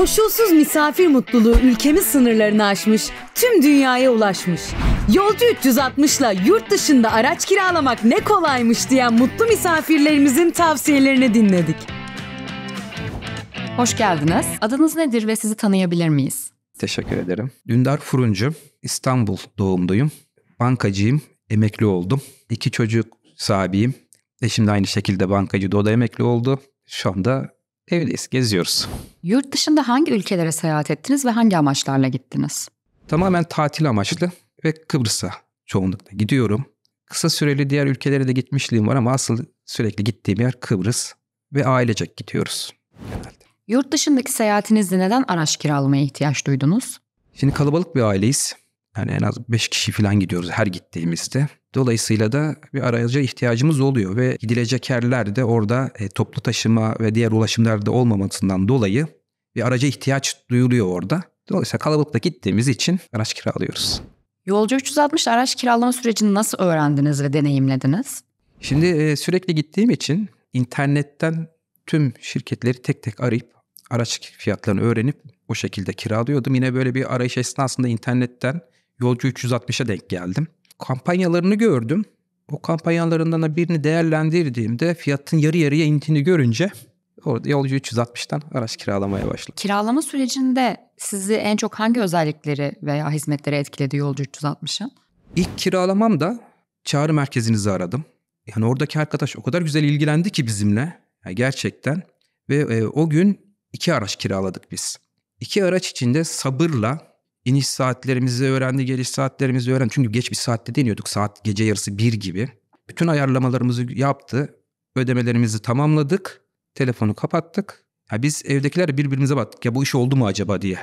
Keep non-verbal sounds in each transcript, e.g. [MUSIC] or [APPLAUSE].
Koşulsuz misafir mutluluğu ülkemiz sınırlarını aşmış, tüm dünyaya ulaşmış. Yolcu 360'la yurt dışında araç kiralamak ne kolaymış diyen mutlu misafirlerimizin tavsiyelerini dinledik. Hoş geldiniz. Adınız nedir ve sizi tanıyabilir miyiz? Teşekkür ederim. Dündar Furuncu, İstanbul doğumluyum. Bankacıyım, emekli oldum. İki çocuk sahibiyim. Eşim de aynı şekilde bankacı, o da emekli oldu. Şu anda evdeyiz, geziyoruz. Yurt dışında hangi ülkelere seyahat ettiniz ve hangi amaçlarla gittiniz? Tamamen tatil amaçlı ve Kıbrıs'a çoğunlukla gidiyorum. Kısa süreli diğer ülkelere de gitmişliğim var ama asıl sürekli gittiğim yer Kıbrıs ve ailecek gidiyoruz genelde. Yurt dışındaki seyahatinizde neden araç kiralamaya ihtiyaç duydunuz? Şimdi kalabalık bir aileyiz. Yani en az 5 kişi falan gidiyoruz her gittiğimizde. Dolayısıyla da bir araca ihtiyacımız oluyor ve gidilecek yerler de orada e, toplu taşıma ve diğer ulaşımlarda olmamasından dolayı bir araca ihtiyaç duyuluyor orada. Dolayısıyla kalabalıkta gittiğimiz için araç kiralıyoruz. Yolcu 360 araç kiralama sürecini nasıl öğrendiniz ve deneyimlediniz? Şimdi e, sürekli gittiğim için internetten tüm şirketleri tek tek arayıp araç fiyatlarını öğrenip o şekilde kiralıyordum. Yine böyle bir arayış esnasında internetten yolcu 360'a denk geldim kampanyalarını gördüm. O kampanyalarından da birini değerlendirdiğimde fiyatın yarı yarıya indiğini görünce orada yolcu 360'tan araç kiralamaya başladım. Kiralama sürecinde sizi en çok hangi özellikleri veya hizmetleri etkiledi yolcu 360'ın? İlk kiralamam da çağrı merkezinizi aradım. Yani oradaki arkadaş o kadar güzel ilgilendi ki bizimle. Yani gerçekten. Ve e, o gün iki araç kiraladık biz. İki araç içinde sabırla iniş saatlerimizi öğrendi, geliş saatlerimizi öğrendi. Çünkü geç bir saatte deniyorduk saat gece yarısı bir gibi. Bütün ayarlamalarımızı yaptı, ödemelerimizi tamamladık, telefonu kapattık. Ya biz evdekiler birbirimize baktık ya bu iş oldu mu acaba diye.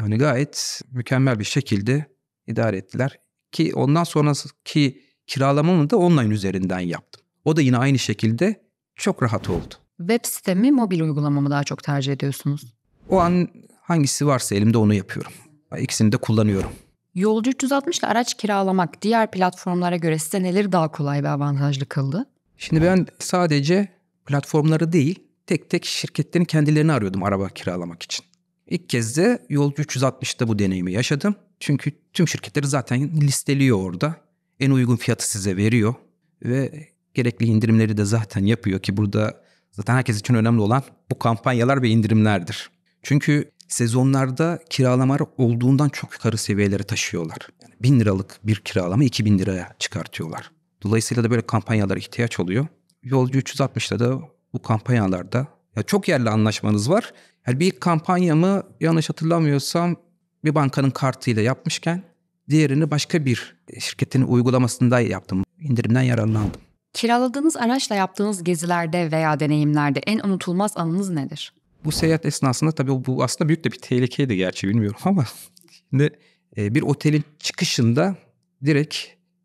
Yani gayet mükemmel bir şekilde idare ettiler. Ki ondan sonraki kiralamamı da online üzerinden yaptım. O da yine aynı şekilde çok rahat oldu. Web sitemi, mobil uygulamamı daha çok tercih ediyorsunuz? O an hangisi varsa elimde onu yapıyorum. İkisini de kullanıyorum. Yolcu 360 ile araç kiralamak diğer platformlara göre size neleri daha kolay ve avantajlı kıldı? Şimdi ben sadece platformları değil tek tek şirketlerin kendilerini arıyordum araba kiralamak için. İlk kez de Yolcu 360'da bu deneyimi yaşadım. Çünkü tüm şirketleri zaten listeliyor orada. En uygun fiyatı size veriyor ve gerekli indirimleri de zaten yapıyor ki burada zaten herkes için önemli olan bu kampanyalar ve indirimlerdir. Çünkü sezonlarda kiralamalar olduğundan çok yukarı seviyelere taşıyorlar. Yani 1000 liralık bir kiralama 2000 liraya çıkartıyorlar. Dolayısıyla da böyle kampanyalara ihtiyaç oluyor. Yolcu 360'da da bu kampanyalarda ya çok yerli anlaşmanız var. Yani bir kampanyamı yanlış hatırlamıyorsam bir bankanın kartıyla yapmışken diğerini başka bir şirketin uygulamasında yaptım. İndirimden yararlandım. Kiraladığınız araçla yaptığınız gezilerde veya deneyimlerde en unutulmaz anınız nedir? bu seyahat esnasında tabii bu aslında büyük de bir tehlikeydi gerçi bilmiyorum ama şimdi e, bir otelin çıkışında direkt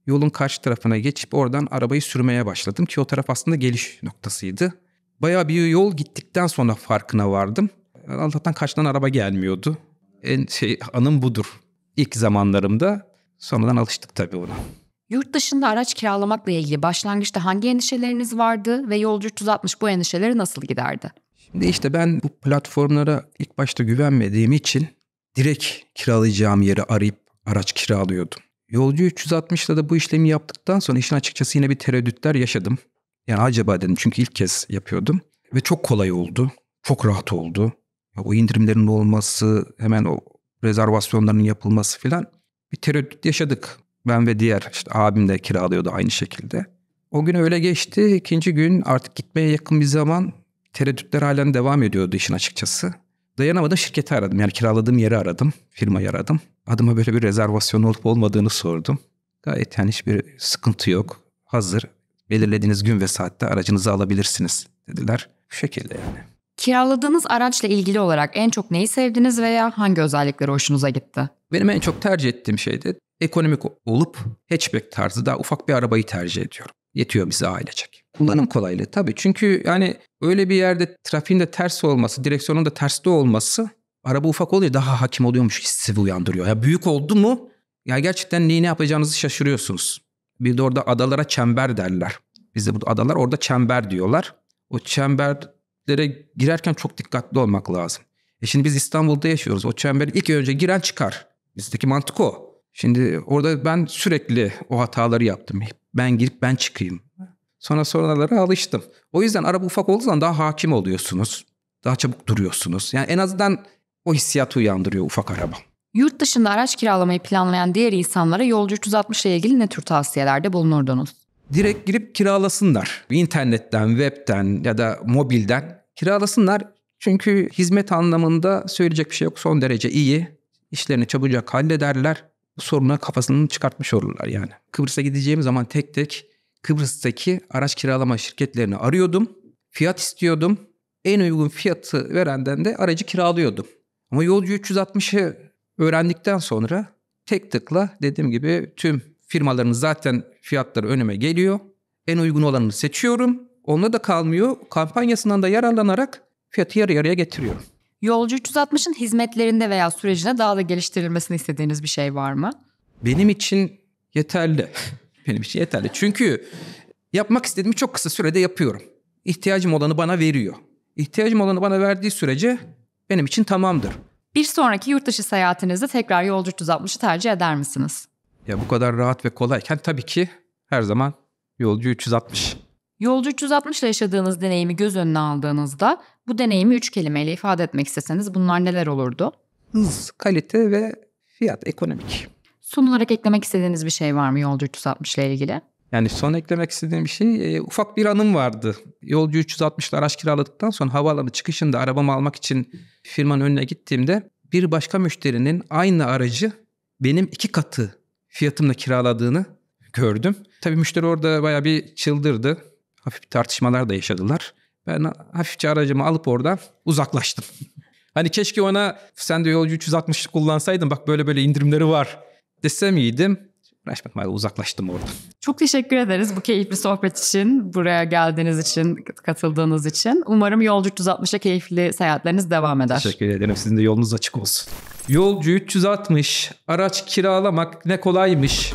yolun karşı tarafına geçip oradan arabayı sürmeye başladım ki o taraf aslında geliş noktasıydı. Bayağı bir yol gittikten sonra farkına vardım. Allah'tan karşıdan araba gelmiyordu. En şey anım budur. İlk zamanlarımda sonradan alıştık tabii ona. Yurt dışında araç kiralamakla ilgili başlangıçta hangi endişeleriniz vardı ve yolcu 360 bu endişeleri nasıl giderdi? Şimdi işte ben bu platformlara ilk başta güvenmediğim için direkt kiralayacağım yeri arayıp araç kiralıyordum. Yolcu 360'da da bu işlemi yaptıktan sonra işin açıkçası yine bir tereddütler yaşadım. Yani acaba dedim çünkü ilk kez yapıyordum. Ve çok kolay oldu. Çok rahat oldu. O indirimlerin olması, hemen o rezervasyonların yapılması filan bir tereddüt yaşadık. Ben ve diğer işte abim de kiralıyordu aynı şekilde. O gün öyle geçti. İkinci gün artık gitmeye yakın bir zaman tereddütler halen devam ediyordu işin açıkçası. Dayanamadım şirketi aradım. Yani kiraladığım yeri aradım. Firmayı aradım. Adıma böyle bir rezervasyon olup olmadığını sordum. Gayet yani hiçbir sıkıntı yok. Hazır. Belirlediğiniz gün ve saatte aracınızı alabilirsiniz dediler. Bu şekilde yani. Kiraladığınız araçla ilgili olarak en çok neyi sevdiniz veya hangi özellikleri hoşunuza gitti? Benim en çok tercih ettiğim şey de ekonomik olup hatchback tarzı daha ufak bir arabayı tercih ediyorum. Yetiyor bize ailecek kullanım kolaylığı tabii. Çünkü yani öyle bir yerde trafiğin de ters olması, direksiyonun da terste olması araba ufak oluyor daha hakim oluyormuş hissi uyandırıyor. Ya büyük oldu mu ya gerçekten neyi ne yapacağınızı şaşırıyorsunuz. Bir de orada adalara çember derler. Bizde bu adalar orada çember diyorlar. O çemberlere girerken çok dikkatli olmak lazım. E şimdi biz İstanbul'da yaşıyoruz. O çemberi ilk önce giren çıkar. Bizdeki mantık o. Şimdi orada ben sürekli o hataları yaptım. Ben girip ben çıkayım. Sonra sonralara alıştım. O yüzden araba ufak olduğu zaman daha hakim oluyorsunuz. Daha çabuk duruyorsunuz. Yani en azından o hissiyatı uyandırıyor ufak araba. Yurt dışında araç kiralamayı planlayan diğer insanlara yolcu 360 ile ilgili ne tür tavsiyelerde bulunurdunuz? Direkt girip kiralasınlar. İnternetten, webten ya da mobilden kiralasınlar. Çünkü hizmet anlamında söyleyecek bir şey yok. Son derece iyi. İşlerini çabucak hallederler. Bu soruna kafasını çıkartmış olurlar yani. Kıbrıs'a gideceğim zaman tek tek Kıbrıs'taki araç kiralama şirketlerini arıyordum. Fiyat istiyordum. En uygun fiyatı verenden de aracı kiralıyordum. Ama yolcu 360'ı öğrendikten sonra tek tıkla dediğim gibi tüm firmaların zaten fiyatları önüme geliyor. En uygun olanını seçiyorum. Onunla da kalmıyor. Kampanyasından da yararlanarak fiyatı yarı yarıya getiriyorum. Yolcu 360'ın hizmetlerinde veya sürecine daha da geliştirilmesini istediğiniz bir şey var mı? Benim için yeterli. Benim için yeterli. Çünkü yapmak istediğimi çok kısa sürede yapıyorum. İhtiyacım olanı bana veriyor. İhtiyacım olanı bana verdiği sürece benim için tamamdır. Bir sonraki yurt dışı seyahatinizde tekrar yolcu 360'ı tercih eder misiniz? Ya bu kadar rahat ve kolayken tabii ki her zaman yolcu 360. Yolcu 360 ile yaşadığınız deneyimi göz önüne aldığınızda bu deneyimi üç kelimeyle ifade etmek isteseniz bunlar neler olurdu? Hız, kalite ve fiyat, ekonomik. Son olarak eklemek istediğiniz bir şey var mı yolcu 360 ile ilgili? Yani son eklemek istediğim bir şey e, ufak bir anım vardı. Yolcu 360'la araç kiraladıktan sonra havaalanı çıkışında arabamı almak için firmanın önüne gittiğimde bir başka müşterinin aynı aracı benim iki katı fiyatımla kiraladığını gördüm. Tabii müşteri orada baya bir çıldırdı. Hafif tartışmalar da yaşadılar. Ben hafifçe aracımı alıp oradan uzaklaştım. [LAUGHS] hani keşke ona sen de yolcu 360 kullansaydın bak böyle böyle indirimleri var desem iyiydim. Uğraşmadım uzaklaştım orada. Çok teşekkür ederiz bu keyifli sohbet için. Buraya geldiğiniz için, katıldığınız için. Umarım Yolcu 360'a keyifli seyahatleriniz devam eder. Teşekkür ederim. Sizin de yolunuz açık olsun. Yolcu 360, araç kiralamak ne kolaymış.